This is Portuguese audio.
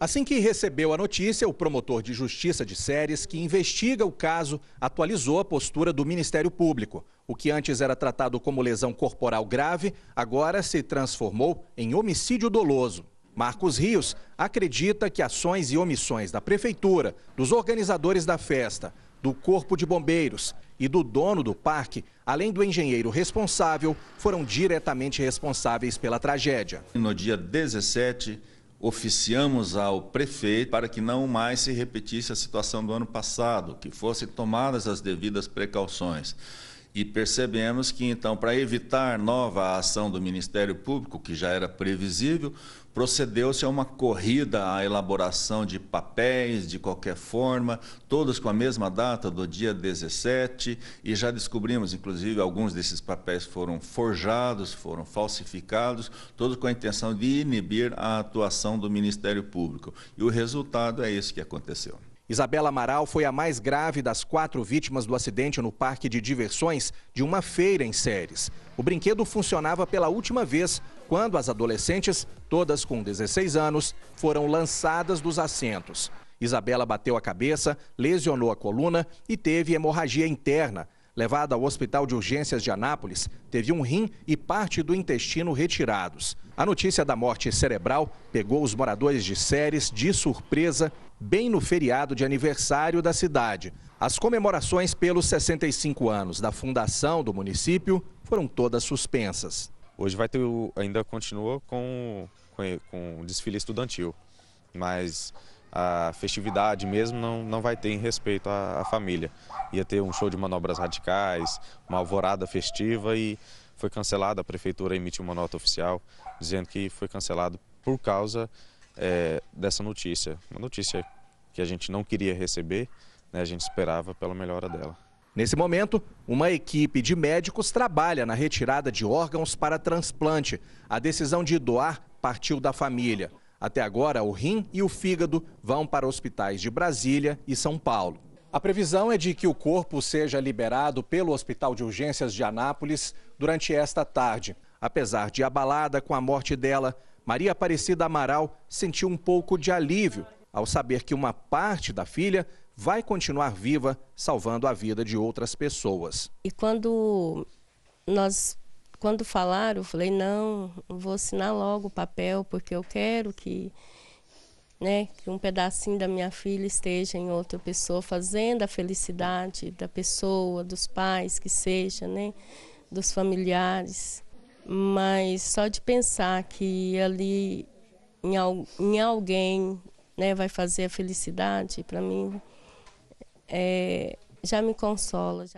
Assim que recebeu a notícia, o promotor de justiça de Séries, que investiga o caso, atualizou a postura do Ministério Público. O que antes era tratado como lesão corporal grave, agora se transformou em homicídio doloso. Marcos Rios acredita que ações e omissões da prefeitura, dos organizadores da festa, do Corpo de Bombeiros e do dono do parque, além do engenheiro responsável, foram diretamente responsáveis pela tragédia. No dia 17 oficiamos ao prefeito para que não mais se repetisse a situação do ano passado, que fossem tomadas as devidas precauções. E percebemos que, então, para evitar nova ação do Ministério Público, que já era previsível, procedeu-se a uma corrida à elaboração de papéis de qualquer forma, todos com a mesma data do dia 17, e já descobrimos, inclusive, alguns desses papéis foram forjados, foram falsificados, todos com a intenção de inibir a atuação do Ministério Público. E o resultado é isso que aconteceu. Isabela Amaral foi a mais grave das quatro vítimas do acidente no parque de diversões de uma feira em Séries. O brinquedo funcionava pela última vez quando as adolescentes, todas com 16 anos, foram lançadas dos assentos. Isabela bateu a cabeça, lesionou a coluna e teve hemorragia interna. Levada ao Hospital de Urgências de Anápolis, teve um rim e parte do intestino retirados. A notícia da morte cerebral pegou os moradores de Séries de surpresa bem no feriado de aniversário da cidade. As comemorações pelos 65 anos da fundação do município foram todas suspensas. Hoje vai ter, ainda continua com, com, com o desfile estudantil, mas a festividade mesmo não, não vai ter em respeito à, à família. Ia ter um show de manobras radicais, uma alvorada festiva e foi cancelado. A prefeitura emitiu uma nota oficial dizendo que foi cancelado por causa é, dessa notícia. Uma notícia que a gente não queria receber, né, a gente esperava pela melhora dela. Nesse momento, uma equipe de médicos trabalha na retirada de órgãos para transplante. A decisão de doar partiu da família. Até agora, o rim e o fígado vão para hospitais de Brasília e São Paulo. A previsão é de que o corpo seja liberado pelo Hospital de Urgências de Anápolis durante esta tarde. Apesar de abalada com a morte dela, Maria Aparecida Amaral sentiu um pouco de alívio ao saber que uma parte da filha vai continuar viva, salvando a vida de outras pessoas. E quando nós quando falaram, eu falei, não, vou assinar logo o papel, porque eu quero que, né, que um pedacinho da minha filha esteja em outra pessoa, fazendo a felicidade da pessoa, dos pais, que seja, né, dos familiares. Mas só de pensar que ali em, em alguém né, vai fazer a felicidade, para mim, é, já me consola. Já...